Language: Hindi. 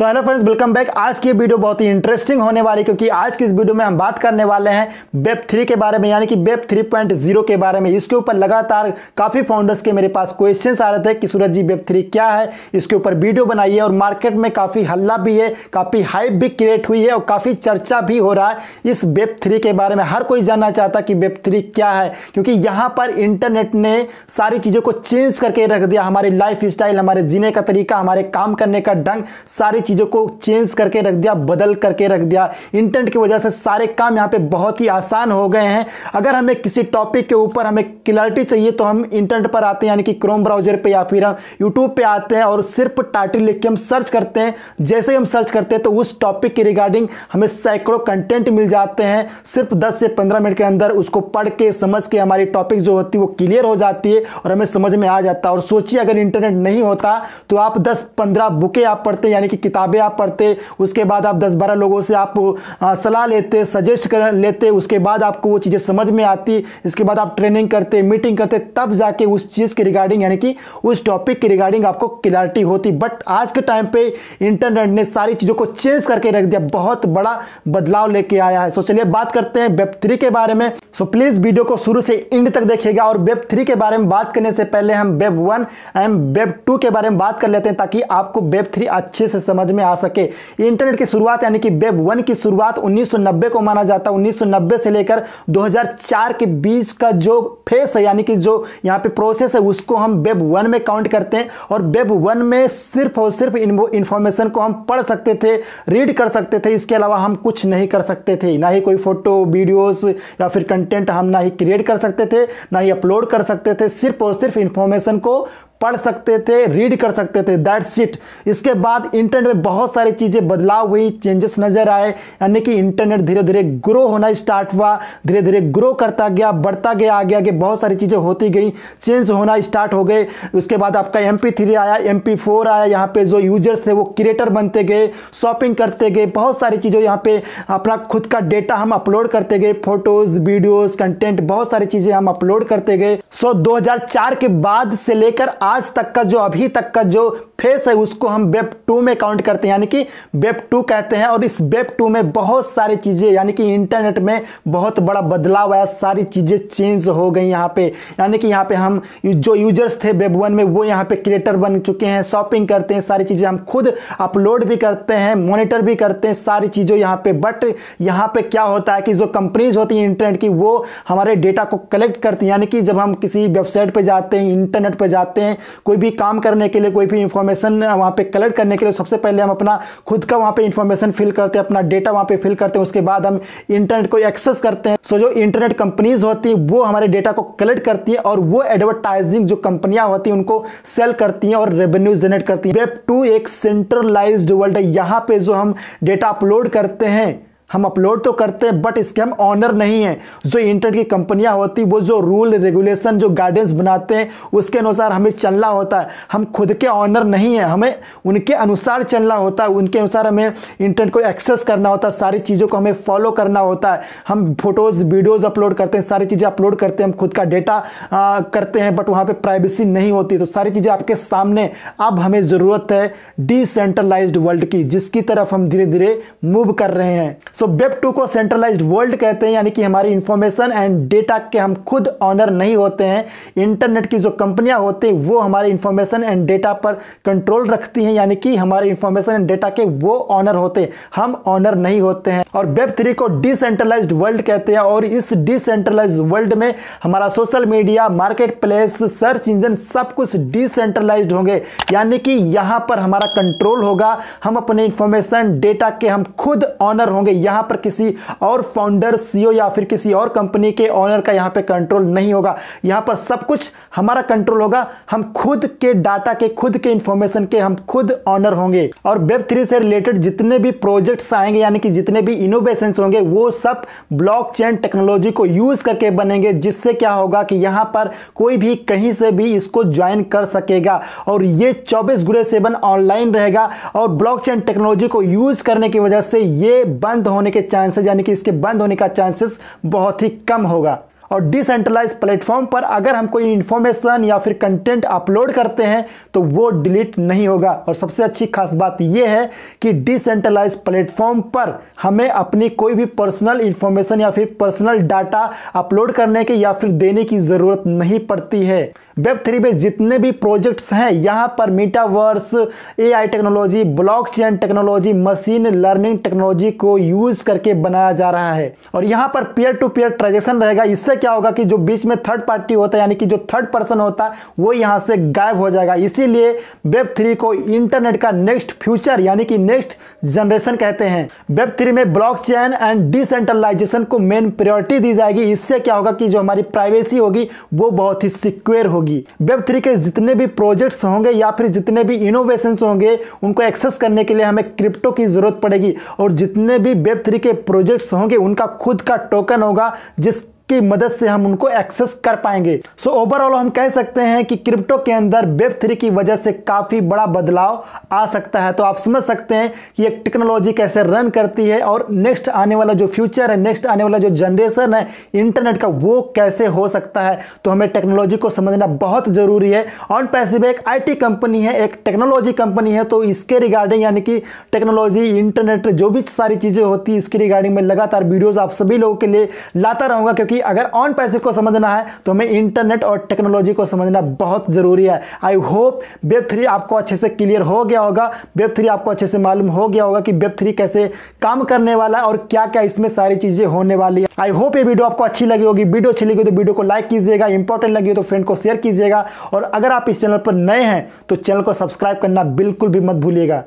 सो हेलो फ्रेंड्स वेलकम बैक आज की वीडियो बहुत ही इंटरेस्टिंग होने वाली क्योंकि आज की इस वीडियो में हम बात करने वाले हैं वेब थ्री के बारे में यानी कि वेब थ्री पॉइंट जीरो के बारे में इसके ऊपर लगातार काफ़ी फाउंडर्स के मेरे पास क्वेश्चन आ रहे थे कि सूरज जी वेब थ्री क्या है इसके ऊपर वीडियो बनाइए और मार्केट में काफ़ी हल्ला भी है काफ़ी हाइप भी क्रिएट हुई है और काफ़ी चर्चा भी हो रहा है इस वेब थ्री के बारे में हर कोई जानना चाहता कि वेब थ्री क्या है क्योंकि यहाँ पर इंटरनेट ने सारी चीज़ों को चेंज करके रख दिया हमारी लाइफ हमारे जीने का तरीका हमारे काम करने का ढंग सारी चीज़ों को चेंज करके रख दिया बदल करके रख दिया इंटरनेट की वजह से सारे काम यहाँ पे बहुत ही आसान हो गए हैं अगर हमें किसी टॉपिक के ऊपर हमें क्लैरिटी चाहिए तो हम इंटरनेट पर आते हैं यानी कि क्रोम ब्राउजर पर या फिर हम यूट्यूब पर आते हैं और सिर्फ टाइटल लिख के हम सर्च करते हैं जैसे ही हम सर्च करते हैं तो उस टॉपिक के रिगार्डिंग हमें सैकड़ों कंटेंट मिल जाते हैं सिर्फ दस से पंद्रह मिनट के अंदर उसको पढ़ के समझ के हमारी टॉपिक जो होती है वो क्लियर हो जाती है और हमें समझ में आ जाता है और सोचिए अगर इंटरनेट नहीं होता तो आप दस पंद्रह बुकें आप पढ़ते हैं यानी कि किताब किताबें आप पढ़ते उसके बाद आप दस बारह लोगों से आप सलाह लेते सजेस्ट कर लेते उसके बाद आपको वो चीज़ें समझ में आती इसके बाद आप ट्रेनिंग करते मीटिंग करते तब जाके उस चीज़ के रिगार्डिंग यानी कि उस टॉपिक के रिगार्डिंग आपको क्लैरिटी होती बट आज के टाइम पे इंटरनेट ने सारी चीज़ों को चेंज करके रख दिया बहुत बड़ा बदलाव लेके आया है सो चलिए बात करते हैं वेब थ्री के बारे में सो प्लीज़ वीडियो को शुरू से इंड तक देखिएगा और वेब थ्री के बारे में बात करने से पहले हम web one and web two के बारे में बात कर लेते हैं ताकि आपको वेब थ्री अच्छे से समझ समझ में आ सके इंटरनेट की शुरुआत यानी कि वेब वन की शुरुआत 1990 को माना जाता है 1990 से लेकर 2004 के बीच का जो फेस है यानी कि जो यहाँ पे प्रोसेस है उसको हम वेब वन में काउंट करते हैं और वेब वन में सिर्फ और सिर्फ इन्फॉर्मेशन को हम पढ़ सकते थे रीड कर सकते थे इसके अलावा हम कुछ नहीं कर सकते थे ना ही कोई फोटो वीडियोस या फिर कंटेंट हम ना ही क्रिएट कर सकते थे ना ही अपलोड कर सकते थे सिर्फ और सिर्फ इन्फॉर्मेशन को पढ़ सकते थे रीड कर सकते थे दैट्स इट इसके बाद इंटरनेट में बहुत सारी चीज़ें बदलाव हुई चेंजेस नज़र आए यानी कि इंटरनेट धीरे धीरे ग्रो होना स्टार्ट हुआ धीरे धीरे ग्रो करता गया बढ़ता गया आगे आगे बहुत सारी चीज़ें होती गई चेंज होना स्टार्ट हो गए उसके बाद आपका एम आया एम आया यहाँ पर जो यूजर्स थे वो क्रिएटर बनते गए शॉपिंग करते गए बहुत सारी चीज़ें यहाँ पर अपना खुद का डेटा हम अपलोड करते गए फोटोज़ वीडियोज़ कंटेंट बहुत सारी चीज़ें हम अपलोड करते गए सो दो के बाद से लेकर आज तक का जो अभी तक का जो फेस है उसको हम वेब टू में काउंट करते हैं यानी कि वेब टू कहते हैं और इस वेब टू में बहुत सारी चीज़ें यानी कि इंटरनेट में बहुत बड़ा बदलाव आया सारी चीज़ें चेंज हो गई यहाँ पे यानी कि यहाँ पे हम जो यूजर्स थे वेब वन में वो यहाँ पे क्रिएटर बन चुके हैं शॉपिंग करते हैं सारी चीज़ें हम खुद अपलोड भी करते हैं मोनिटर भी करते हैं सारी चीज़ों यहाँ पर बट यहाँ पर क्या होता है कि जो कंपनीज होती हैं इंटरनेट की वो हमारे डेटा को कलेक्ट करती हैं यानी कि जब हम किसी वेबसाइट पर जाते हैं इंटरनेट पर जाते हैं कोई भी काम करने के लिए कोई भी इंफॉर्मेशन वहाँ पर कलेक्ट करने के लिए सबसे पहले हम अपना खुद का वहाँ पर इंफॉर्मेशन फिल करते हैं अपना डेटा वहाँ पर फिल करते हैं उसके बाद हम इंटरनेट को एक्सेस करते हैं सो जो इंटरनेट कंपनीज होती हैं वो हमारे डेटा को कलेक्ट करती हैं और वो एडवर्टाइजिंग जो कंपनियां होती हैं उनको सेल करती हैं और रेवेन्यू जनरेट करती हैं वेब टू एक सेंट्रलाइज्ड वर्ल्ड है यहाँ पे जो हम डेटा अपलोड करते हैं हम अपलोड तो करते हैं बट इसके हम ऑनर नहीं हैं जो इंटरनेट की कंपनियां होती वो जो रूल रेगुलेशन जो गाइडेंस बनाते हैं उसके अनुसार हमें चलना होता है हम खुद के ऑनर नहीं हैं हमें उनके अनुसार चलना होता है उनके अनुसार हमें इंटरनेट को एक्सेस करना होता है सारी चीज़ों को हमें फॉलो करना होता है हम फोटोज़ वीडियोज़ अपलोड करते हैं सारी चीज़ें अपलोड करते हैं हम खुद का डेटा करते हैं बट वहाँ पर प्राइवेसी नहीं होती तो सारी चीज़ें आपके सामने अब हमें ज़रूरत है डिसेंट्रलाइज्ड वर्ल्ड की जिसकी तरफ हम धीरे धीरे मूव कर रहे हैं सो वेब टू को सेंट्रलाइज्ड वर्ल्ड कहते हैं यानी कि हमारी इंफॉर्मेशन एंड डेटा के हम खुद ऑनर नहीं होते हैं इंटरनेट की जो कंपनियां होती हैं वो हमारे इंफॉर्मेशन एंड डेटा पर कंट्रोल रखती हैं यानी कि हमारे इंफॉर्मेशन एंड डेटा के वो ऑनर होते हम ऑनर नहीं होते हैं और वेब थ्री को डिसेंट्रलाइज वर्ल्ड कहते हैं और इस डिसेंट्रलाइज वर्ल्ड में हमारा social media marketplace search engine सब कुछ डिसेंट्रलाइज होंगे यानी कि यहाँ पर हमारा कंट्रोल होगा हम अपने इंफॉर्मेशन डेटा के हम खुद ऑनर होंगे यहां पर किसी और फाउंडर सीईओ या फिर किसी और कंपनी के ऑनर का यहां पर कंट्रोल नहीं होगा यहां पर सब कुछ हमारा कंट्रोल होगा हम खुद के डाटा के खुद के इंफॉर्मेशन के हम खुद ऑनर होंगे और वेब थ्री से रिलेटेड जितने भी प्रोजेक्ट्स आएंगे यानी कि जितने भी इनोवेशन होंगे वो सब ब्लॉकचेन टेक्नोलॉजी को यूज करके बनेंगे जिससे क्या होगा कि यहां पर कोई भी कहीं से भी इसको ज्वाइन कर सकेगा और ये चौबीस गुड़े सेवन ऑनलाइन रहेगा और ब्लॉकचेन टेक्नोलॉजी को यूज करने की वजह से ये बंद होने होने के चांसेस यानी कि इसके बंद होने का चांसेस बहुत ही कम होगा और डिसेंट्रलाइज प्लेटफॉर्म पर अगर हम कोई इन्फॉर्मेशन या फिर कंटेंट अपलोड करते हैं तो वो डिलीट नहीं होगा और सबसे अच्छी खास बात ये है कि डिसेंट्रलाइज प्लेटफॉर्म पर हमें अपनी कोई भी पर्सनल इन्फॉर्मेशन या फिर पर्सनल डाटा अपलोड करने के या फिर देने की ज़रूरत नहीं पड़ती है वेब थ्री पे जितने भी प्रोजेक्ट्स हैं यहाँ पर metaverse AI technology blockchain technology machine learning technology को यूज करके बनाया जा रहा है और यहाँ पर पेयर टू पेयर ट्रांजेक्शन रहेगा इससे क्या होगा कि जो बीच में थर्ड पार्टी होता है यानी कि जो थर्ड पर्सन होता है वो यहाँ से गायब हो जाएगा इसीलिए वेब थ्री को इंटरनेट का नेक्स्ट फ्यूचर यानी कि नेक्स्ट जनरेशन कहते हैं वेब थ्री में चेन एंड डिसेंट्रलाइजेशन को मेन प्रायोरिटी दी जाएगी इससे क्या होगा कि जो हमारी प्राइवेसी होगी वो बहुत ही सिक्योर होगी होगी वेब थ्री के जितने भी प्रोजेक्ट्स होंगे या फिर जितने भी इनोवेशन होंगे उनको एक्सेस करने के लिए हमें क्रिप्टो की ज़रूरत पड़ेगी और जितने भी वेब थ्री के प्रोजेक्ट्स होंगे उनका खुद का टोकन होगा जिस की मदद से हम उनको एक्सेस कर पाएंगे सो so, ओवरऑल हम कह सकते हैं कि क्रिप्टो के अंदर वेब थ्री की वजह से काफ़ी बड़ा बदलाव आ सकता है तो आप समझ सकते हैं कि एक टेक्नोलॉजी कैसे रन करती है और नेक्स्ट आने वाला जो फ्यूचर है नेक्स्ट आने वाला जो जनरेशन है इंटरनेट का वो कैसे हो सकता है तो हमें टेक्नोलॉजी को समझना बहुत ज़रूरी है ऑन पैसिव एक आई कंपनी है एक टेक्नोलॉजी कंपनी है तो इसके रिगार्डिंग यानी कि टेक्नोलॉजी इंटरनेट जो भी सारी चीज़ें होती है इसके रिगार्डिंग में लगातार वीडियोज़ आप सभी लोगों के लिए लाता रहूंगा क्योंकि कि अगर ऑन पैसिव को समझना है तो हमें इंटरनेट और टेक्नोलॉजी को समझना बहुत ज़रूरी है आई होप वेब थ्री आपको अच्छे से क्लियर हो गया होगा वेब थ्री आपको अच्छे से मालूम हो गया होगा कि वेब थ्री कैसे काम करने वाला है और क्या क्या इसमें सारी चीज़ें होने वाली है आई होप ये वीडियो आपको अच्छी लगी होगी वीडियो अच्छी लगी तो वीडियो को लाइक कीजिएगा इंपॉर्टेंट लगी तो फ्रेंड को शेयर कीजिएगा और अगर आप इस चैनल पर नए हैं तो चैनल को सब्सक्राइब करना बिल्कुल भी मत भूलिएगा